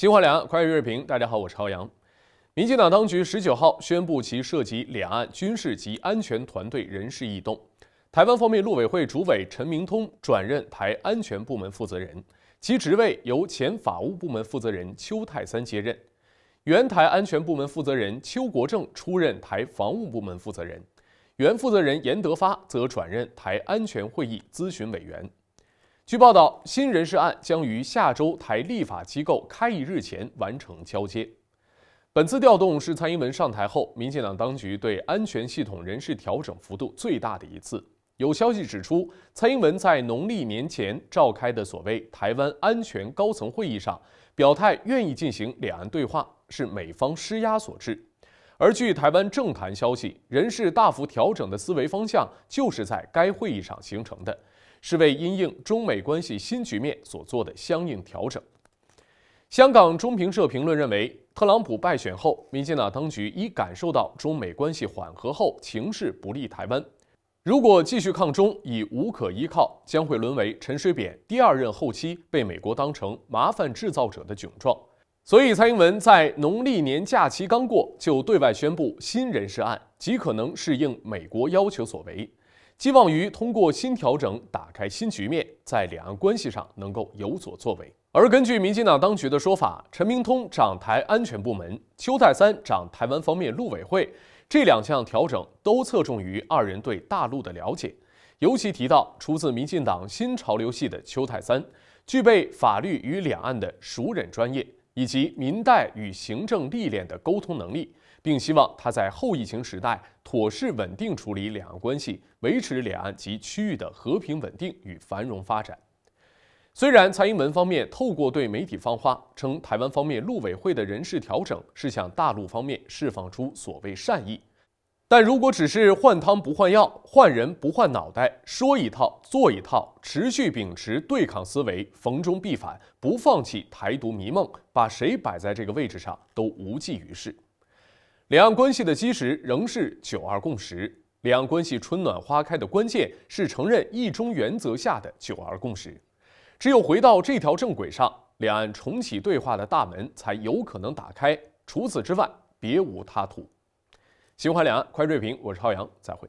新华两岸快讯，热评，大家好，我是朝阳。民进党当局十九号宣布其涉及两岸军事及安全团队人事异动。台湾方面陆委会主委陈明通转任台安全部门负责人，其职位由前法务部门负责人邱泰三接任；原台安全部门负责人邱国正出任台防务部门负责人，原负责人严德发则转任台安全会议咨询委员。据报道，新人事案将于下周台立法机构开议日前完成交接。本次调动是蔡英文上台后，民进党当局对安全系统人事调整幅度最大的一次。有消息指出，蔡英文在农历年前召开的所谓台湾安全高层会议上，表态愿意进行两岸对话，是美方施压所致。而据台湾政坛消息，人事大幅调整的思维方向就是在该会议上形成的，是为因应中美关系新局面所做的相应调整。香港中评社评论认为，特朗普败选后，民进党当局已感受到中美关系缓和后情势不利台湾，如果继续抗中已无可依靠，将会沦为陈水扁第二任后期被美国当成麻烦制造者的窘状。所以，蔡英文在农历年假期刚过就对外宣布新人事案极可能是应美国要求所为，寄望于通过新调整打开新局面，在两岸关系上能够有所作为。而根据民进党当局的说法，陈明通掌台安全部门，邱泰三掌台湾方面陆委会，这两项调整都侧重于二人对大陆的了解。尤其提到出自民进党新潮流系的邱泰三，具备法律与两岸的熟稔专业。以及民代与行政历练的沟通能力，并希望他在后疫情时代妥善稳定处理两岸关系，维持两岸及区域的和平稳定与繁荣发展。虽然蔡英文方面透过对媒体放话，称台湾方面陆委会的人事调整是向大陆方面释放出所谓善意。但如果只是换汤不换药，换人不换脑袋，说一套做一套，持续秉持对抗思维，逢中必反，不放弃台独迷梦，把谁摆在这个位置上都无济于事。两岸关系的基石仍是九二共识，两岸关系春暖花开的关键是承认一中原则下的九二共识。只有回到这条正轨上，两岸重启对话的大门才有可能打开。除此之外，别无他途。新闻两岸快追评，我是浩洋，再会。